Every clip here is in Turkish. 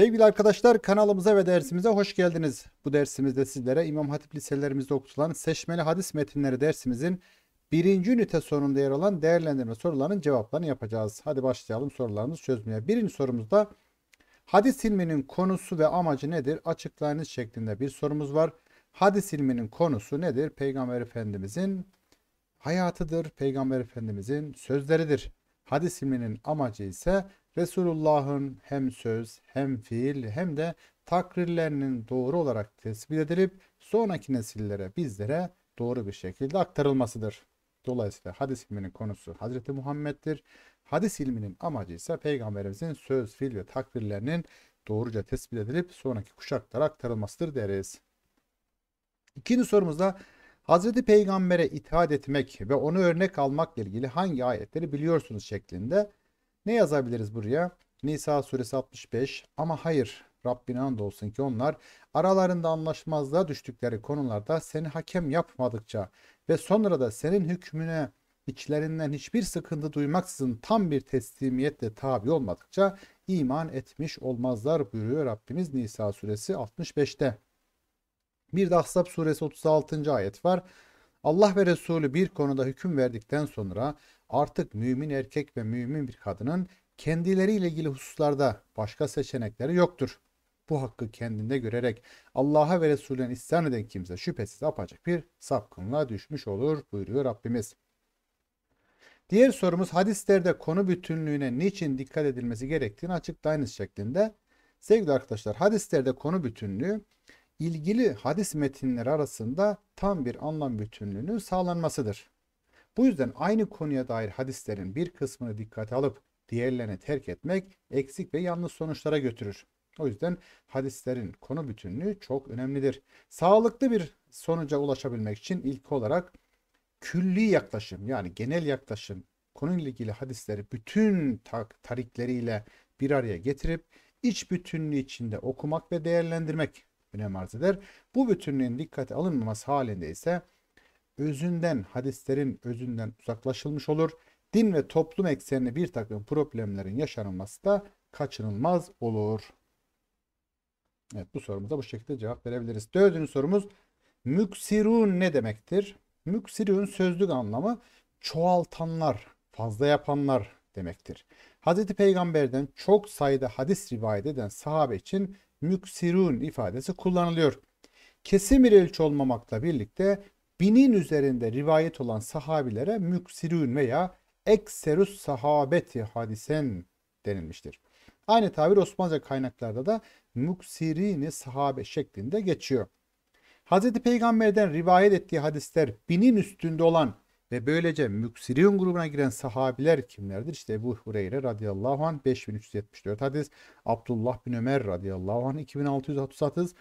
Sevgili arkadaşlar kanalımıza ve dersimize hoş geldiniz. Bu dersimizde sizlere İmam Hatip liselerimizde okutulan Seçmeli Hadis Metinleri dersimizin birinci ünite sonunda yer alan değerlendirme sorularının cevaplarını yapacağız. Hadi başlayalım sorularımızı çözmeye. Birinci sorumuzda hadis ilminin konusu ve amacı nedir? Açıklayınız şeklinde bir sorumuz var. Hadis ilminin konusu nedir? Peygamber Efendimizin hayatıdır. Peygamber Efendimizin sözleridir. Hadis ilminin amacı ise Resulullah'ın hem söz hem fiil hem de takrirlerinin doğru olarak tespit edilip sonraki nesillere bizlere doğru bir şekilde aktarılmasıdır. Dolayısıyla hadis ilminin konusu Hz. Muhammed'dir. Hadis ilminin amacı ise peygamberimizin söz, fiil ve takdirlerinin doğruca tespit edilip sonraki kuşaklara aktarılmasıdır deriz. İkinci sorumuzda Hz. Peygamber'e itaat etmek ve onu örnek almakla ilgili hangi ayetleri biliyorsunuz şeklinde ne yazabiliriz buraya? Nisa suresi 65 ama hayır Rabbine olsun ki onlar aralarında anlaşmazlığa düştükleri konularda seni hakem yapmadıkça ve sonra da senin hükmüne içlerinden hiçbir sıkıntı duymaksızın tam bir teslimiyetle tabi olmadıkça iman etmiş olmazlar buyuruyor Rabbimiz Nisa suresi 65'te. Bir de Ahzab suresi 36. ayet var. Allah ve Resulü bir konuda hüküm verdikten sonra artık mümin erkek ve mümin bir kadının kendileriyle ilgili hususlarda başka seçenekleri yoktur. Bu hakkı kendinde görerek Allah'a ve Resulüne isyan eden kimse şüphesiz apacık bir sapkınlığa düşmüş olur buyuruyor Rabbimiz. Diğer sorumuz hadislerde konu bütünlüğüne niçin dikkat edilmesi gerektiğini açıklayınız şeklinde. Sevgili arkadaşlar hadislerde konu bütünlüğü ilgili hadis metinleri arasında tam bir anlam bütünlüğünün sağlanmasıdır. Bu yüzden aynı konuya dair hadislerin bir kısmını dikkate alıp diğerlerini terk etmek eksik ve yanlış sonuçlara götürür. O yüzden hadislerin konu bütünlüğü çok önemlidir. Sağlıklı bir sonuca ulaşabilmek için ilk olarak külli yaklaşım yani genel yaklaşım konuyla ilgili hadisleri bütün tarikleriyle bir araya getirip iç bütünlüğü içinde okumak ve değerlendirmek önem arz eder. Bu bütünlüğün dikkate alınmaması halinde ise özünden, hadislerin özünden uzaklaşılmış olur. Din ve toplum eksenli bir takım problemlerin yaşanılması da kaçınılmaz olur. Evet bu sorumuza bu şekilde cevap verebiliriz. Dördüncü sorumuz müksirun ne demektir? Müksirun sözlük anlamı çoğaltanlar, fazla yapanlar demektir. Hz. Peygamber'den çok sayıda hadis rivayet eden sahabe için müksirun ifadesi kullanılıyor. Kesin bir elçi olmamakla birlikte binin üzerinde rivayet olan sahabilere müksirün veya ekserus sahabeti hadisen denilmiştir. Aynı tabir Osmanlıca kaynaklarda da müksirini sahabe şeklinde geçiyor. Hz. Peygamber'den rivayet ettiği hadisler binin üstünde olan ve böylece müksiriyun grubuna giren sahabiler kimlerdir? İşte Ebu Hureyre radıyallahu anh 5374 hadis. Abdullah bin Ömer radıyallahu anh 2630 hadis.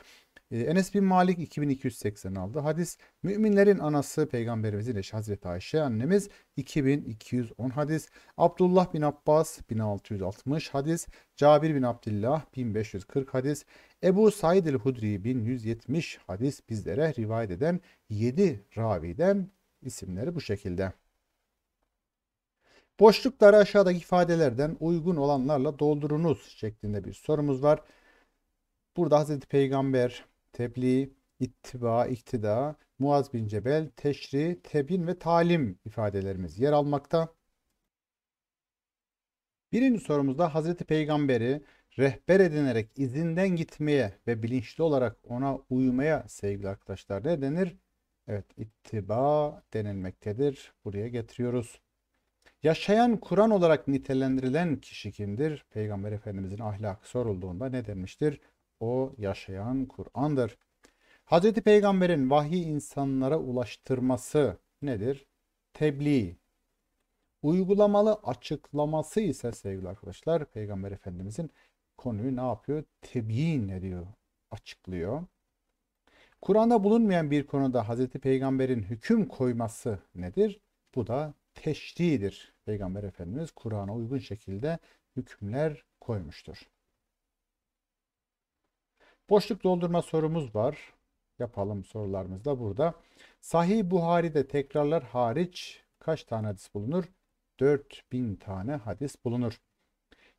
Ee, Enes bin Malik 2280 aldı. Hadis müminlerin anası peygamberimizin eşi Hazreti Ayşe annemiz 2210 hadis. Abdullah bin Abbas 1660 hadis. Cabir bin Abdullah 1540 hadis. Ebu Said el-Hudri 1170 hadis bizlere rivayet eden 7 raviden isimleri bu şekilde. Boşlukları aşağıdaki ifadelerden uygun olanlarla doldurunuz şeklinde bir sorumuz var. Burada Hazreti Peygamber, tebliğ, ittiba, iktida, Muaz bin Cebel, teşri, tebin ve talim ifadelerimiz yer almakta. Birinci sorumuzda Hazreti Peygamber'i rehber edinerek izinden gitmeye ve bilinçli olarak ona uymaya sevgili arkadaşlar ne denir? Evet ittiba denilmektedir. Buraya getiriyoruz. Yaşayan Kur'an olarak nitelendirilen kişi kimdir? Peygamber Efendimizin ahlakı sorulduğunda ne demiştir? O yaşayan Kur'an'dır. Hz. Peygamber'in vahiy insanlara ulaştırması nedir? Tebliğ. Uygulamalı açıklaması ise sevgili arkadaşlar Peygamber Efendimizin konuyu ne yapıyor? tebliğ ne diyor açıklıyor. Kur'an'da bulunmayan bir konuda Hazreti Peygamber'in hüküm koyması nedir? Bu da teşridir. Peygamber Efendimiz Kur'an'a uygun şekilde hükümler koymuştur. Boşluk doldurma sorumuz var. Yapalım sorularımız da burada. Sahih Buhari'de tekrarlar hariç kaç tane hadis bulunur? 4000 tane hadis bulunur.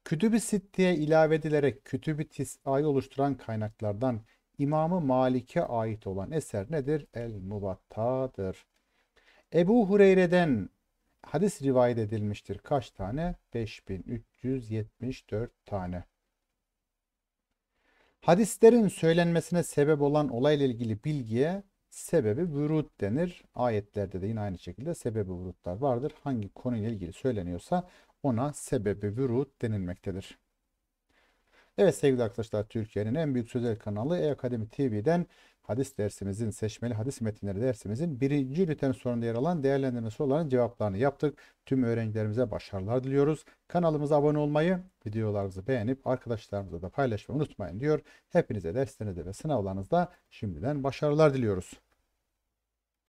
Kütüb-i Sitte'ye ilave edilerek Kütüb-i Tis'a'yı oluşturan kaynaklardan İmamı Malik'e ait olan eser nedir? El Muvatta'dır. Ebu Hureyre'den hadis rivayet edilmiştir. Kaç tane? 5374 tane. Hadislerin söylenmesine sebep olan olayla ilgili bilgiye sebebi vurut denir. Ayetlerde de yine aynı şekilde sebebi vurutlar vardır. Hangi konuyla ilgili söyleniyorsa ona sebebi vurut denilmektedir. Evet sevgili arkadaşlar Türkiye'nin en büyük sözel kanalı E-Akademi TV'den hadis dersimizin seçmeli hadis metinleri dersimizin birinci üniten sonunda yer alan değerlendirme sorularının cevaplarını yaptık. Tüm öğrencilerimize başarılar diliyoruz. Kanalımıza abone olmayı, videolarımızı beğenip arkadaşlarımıza da paylaşmayı unutmayın diyor. Hepinize derslerinizde ve sınavlarınızda şimdiden başarılar diliyoruz.